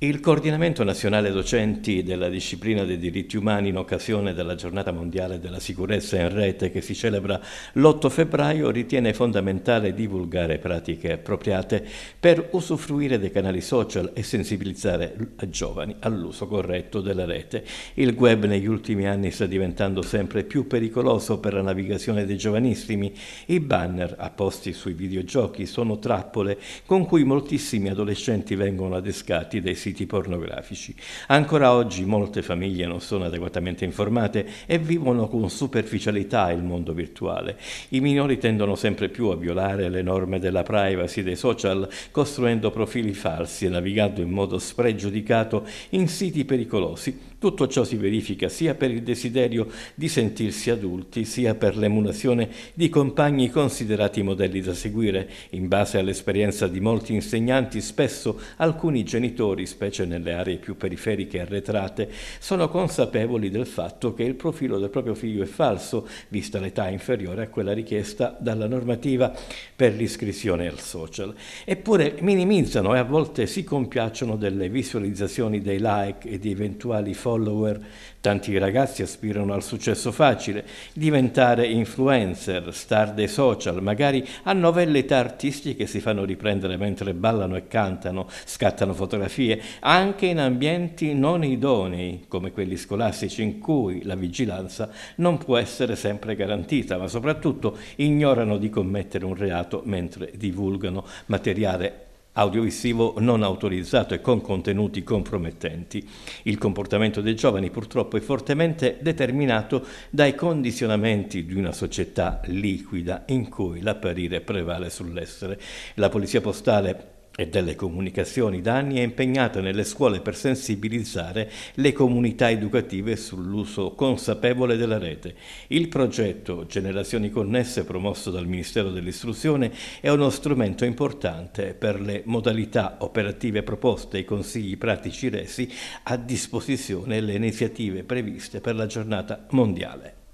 Il coordinamento nazionale docenti della disciplina dei diritti umani in occasione della giornata mondiale della sicurezza in rete che si celebra l'8 febbraio ritiene fondamentale divulgare pratiche appropriate per usufruire dei canali social e sensibilizzare i giovani all'uso corretto della rete. Il web negli ultimi anni sta diventando sempre più pericoloso per la navigazione dei giovanissimi. I banner apposti sui videogiochi sono trappole con cui moltissimi adolescenti vengono adescati dai siti siti pornografici. Ancora oggi molte famiglie non sono adeguatamente informate e vivono con superficialità il mondo virtuale. I minori tendono sempre più a violare le norme della privacy dei social, costruendo profili falsi e navigando in modo spregiudicato in siti pericolosi tutto ciò si verifica sia per il desiderio di sentirsi adulti, sia per l'emulazione di compagni considerati modelli da seguire. In base all'esperienza di molti insegnanti, spesso alcuni genitori, specie nelle aree più periferiche e arretrate, sono consapevoli del fatto che il profilo del proprio figlio è falso, vista l'età inferiore a quella richiesta dalla normativa per l'iscrizione al social. Eppure minimizzano e a volte si compiacciono delle visualizzazioni dei like e di eventuali foto follower. Tanti ragazzi aspirano al successo facile, diventare influencer, star dei social, magari a novellità età che si fanno riprendere mentre ballano e cantano, scattano fotografie, anche in ambienti non idonei, come quelli scolastici in cui la vigilanza non può essere sempre garantita, ma soprattutto ignorano di commettere un reato mentre divulgano materiale audiovisivo non autorizzato e con contenuti compromettenti. Il comportamento dei giovani purtroppo è fortemente determinato dai condizionamenti di una società liquida in cui l'apparire prevale sull'essere. La polizia postale e delle comunicazioni da anni è impegnata nelle scuole per sensibilizzare le comunità educative sull'uso consapevole della rete. Il progetto Generazioni Connesse, promosso dal Ministero dell'Istruzione, è uno strumento importante per le modalità operative proposte e i consigli pratici resi a disposizione le iniziative previste per la giornata mondiale.